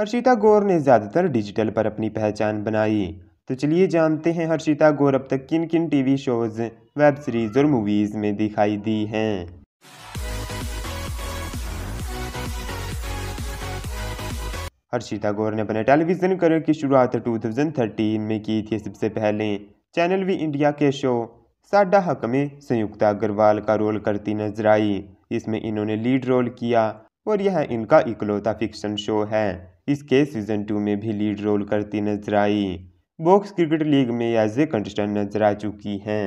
हर्षिता गौर ने ज़्यादातर डिजिटल पर अपनी पहचान बनाई तो चलिए जानते हैं हर्षिता गौर अब तक किन किन टीवी शोज़ वेब सीरीज़ और मूवीज़ में दिखाई दी हैं हर्षिता गौर ने अपने टेलीविज़न करियर की शुरुआत 2013 में की थी सबसे पहले चैनल वी इंडिया के शो साडा हक में संयुक्ता अग्रवाल का रोल करती नजर आई इसमें इन्होंने लीड रोल किया और यह इनका इकलौता फिक्शन शो है इसके सीजन टू में भी लीड रोल करती नजर आई बॉक्स क्रिकेट लीग में एज ए कंटेस्टेंट नजर आ चुकी हैं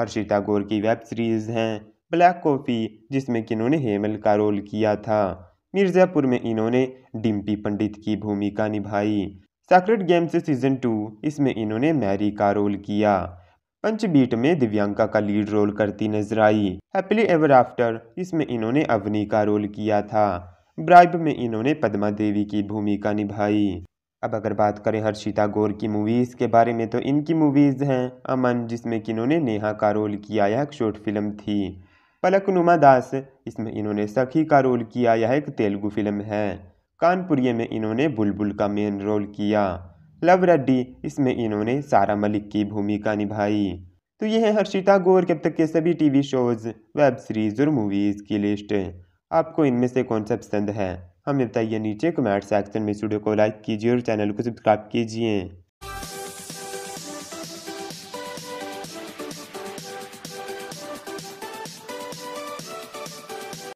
हर्षिता गौर की वेब सीरीज हैं ब्लैक कॉफ़ी जिसमें कि इन्होंने हेमल का रोल किया था मिर्ज़ापुर में इन्होंने डिम्पी पंडित की भूमिका निभाई सैक्रेट गेम्स सीजन टू इसमें इन्होंने मैरी का रोल किया पंचबीट में दिव्यांका का लीड रोल करती नजर आई हैप्पली एवर आफ्टर इसमें इन्होंने अवनी का रोल किया था ब्राइब में इन्होंने पद्मा देवी की भूमिका निभाई अब अगर बात करें हर्षिता गौर की मूवीज़ के बारे में तो इनकी मूवीज़ हैं अमन जिसमें कि इन्होंने नेहा का रोल किया यह एक शॉर्ट फिल्म थी पलक नुमा दास इसमें इन्होंने सखी का रोल किया यह एक तेलुगु फिल्म है कानपुरी में इन्होंने बुलबुल का मेन रोल किया लव रेड्डी इसमें इन्होंने सारा मलिक की भूमिका निभाई तो ये है हर्षिता गौर के अब तक के सभी टीवी शोज वेब सीरीज और मूवीज़ की लिस्ट आपको इनमें से कौन सा पसंद है हमें बताइए नीचे कमेंट सेक्शन में स्टूडियो को लाइक कीजिए और चैनल को सब्सक्राइब कीजिए